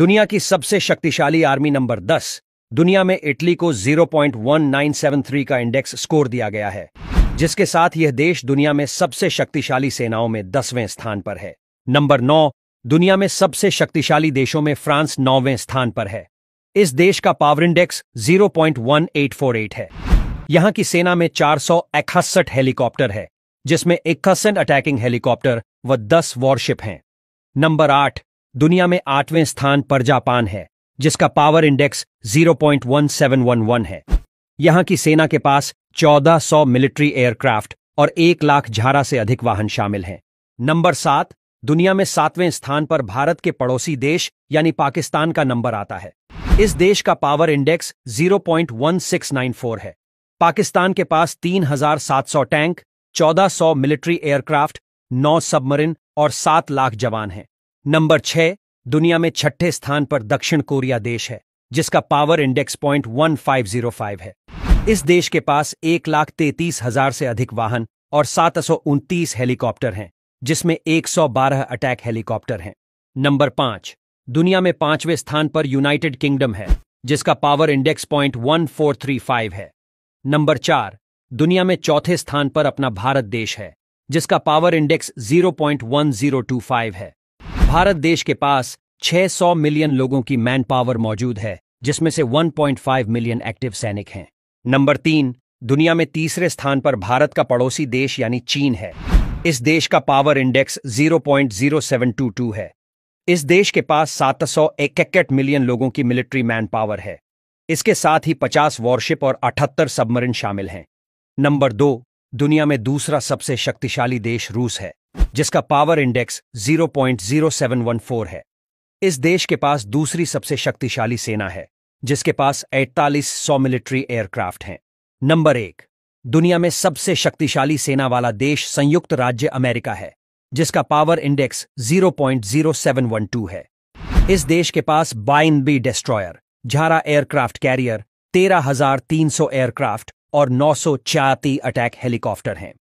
दुनिया की सबसे शक्तिशाली आर्मी नंबर 10 दुनिया में इटली को 0.1973 का इंडेक्स स्कोर दिया गया है जिसके साथ यह देश दुनिया में सबसे शक्तिशाली सेनाओं में दसवें स्थान पर है नंबर नौ दुनिया में सबसे शक्तिशाली देशों में फ्रांस नौवें स्थान पर है इस देश का पावर इंडेक्स 0.1848 है यहाँ की सेना में चार हेलीकॉप्टर है जिसमें इक्सठ अटैकिंग हेलीकॉप्टर व 10 वॉरशिप हैं नंबर आठ दुनिया में आठवें स्थान पर जापान है जिसका पावर इंडेक्स 0.1711 है यहां की सेना के पास 1400 मिलिट्री एयरक्राफ्ट और एक लाख झारा से अधिक वाहन शामिल हैं नंबर सात दुनिया में सातवें स्थान पर भारत के पड़ोसी देश यानी पाकिस्तान का नंबर आता है इस देश का पावर इंडेक्स 0.1694 है पाकिस्तान के पास 3,700 टैंक 1400 मिलिट्री एयरक्राफ्ट 9 सबमरीन और 7 लाख जवान हैं नंबर छह दुनिया में छठे स्थान पर दक्षिण कोरिया देश है जिसका power index point one five zero five है इस देश के पास एक लाख तैतीस हजार से अधिक वाहन और सात सौ उनतीस हेलीकॉप्टर हैं जिसमें एक सौ बारह अटैक हेलीकॉप्टर हैं नंबर पांच दुनिया में पांचवें स्थान पर यूनाइटेड किंगडम है जिसका power index point one four three five है नंबर चार दुनिया में चौथे स्थान पर अपना भारत देश है जिसका power index zero point one zero two five है भारत देश के पास 600 मिलियन लोगों की मैन पावर मौजूद है जिसमें से 1.5 मिलियन एक्टिव सैनिक हैं नंबर तीन दुनिया में तीसरे स्थान पर भारत का पड़ोसी देश यानी चीन है इस देश का पावर इंडेक्स 0.0722 है इस देश के पास सात सौ मिलियन लोगों की मिलिट्री मैन पावर है इसके साथ ही 50 वॉरशिप और 78 सबमरीन शामिल हैं नंबर दो दुनिया में दूसरा सबसे शक्तिशाली देश रूस है जिसका पावर इंडेक्स 0.0714 है इस देश के पास दूसरी सबसे शक्तिशाली सेना है जिसके पास अड़तालीस सौ मिलिट्री एयरक्राफ्ट हैं नंबर एक दुनिया में सबसे शक्तिशाली सेना वाला देश संयुक्त राज्य अमेरिका है जिसका पावर इंडेक्स 0.0712 है इस देश के पास बाइन बी डिस्ट्रॉयर झारा एयरक्राफ्ट कैरियर तेरह हजार तीन सौ एयरक्राफ्ट और नौ अटैक हेलीकॉप्टर हैं